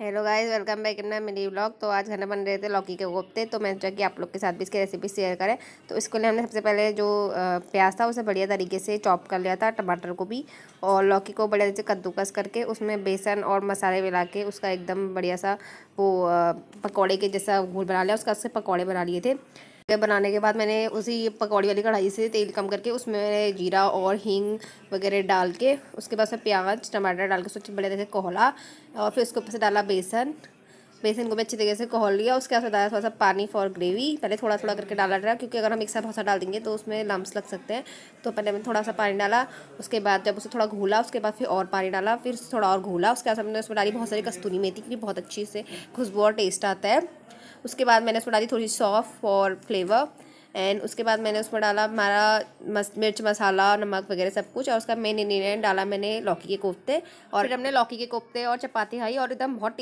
hello guys welcome back अपना मेरी blog तो आज घर बन रहे थे लौकी के कोफ्ते तो मैंने सोचा कि आप लोग के साथ भी इसकी रेसिपी शेयर करें तो इसके लिए हमने सबसे पहले जो प्याज था उसे बढ़िया तरीके से चॉप कर लिया था टमाटर को भी और लौकी को बढ़िया तरीके से कद्दूकस करके उसमें बेसन और मसाले मिला के उसका एकदम बढ़िया सा वो पकौड़े के जैसा घूल बना लिया उसका उससे पकौड़े बना लिए थे बनाने के बाद मैंने उसी पकौड़ी वाली कढ़ाई से तेल कम करके उसमें मैंने जीरा और हींग वगैरह डाल के उसके बाद उसमें प्याज टमाटर डाल के उसको बड़े तरह से कोहला और फिर उसके ऊपर से डाला बेसन बेसन को भी अच्छी तरीके से कोहल लिया उसके बाद डाला थोड़ा सा पानी फॉर ग्रेवी पहले थोड़ा थोड़ा करके डाला रहा क्योंकि अगर हम एक साथ बहुत डाल देंगे तो उसमें लम्स लग सकते हैं तो पहले मैंने थोड़ा सा पानी डाला उसके बाद जब उसे थोड़ा घूला उसके बाद फिर और पानी डाला फिर थोड़ा और घूला उसके बाद हमने उसमें डाली बहुत सारी कस्तूरी मेथी की बहुत अच्छी से खुशबू और टेस्ट आता है उसके बाद मैंने उसमें डाली थोड़ी सॉफ्ट फॉर फ्लेवर एंड उसके बाद मैंने उसमें डाला हमारा मस, मिर्च मसाला नमक वगैरह सब कुछ और उसका मेन इन्ग्रीडियंट डाला मैंने लौकी के कोफ्ते और फिर हमने लौकी के कोफ्ते और चपाती खाई और एकदम बहुत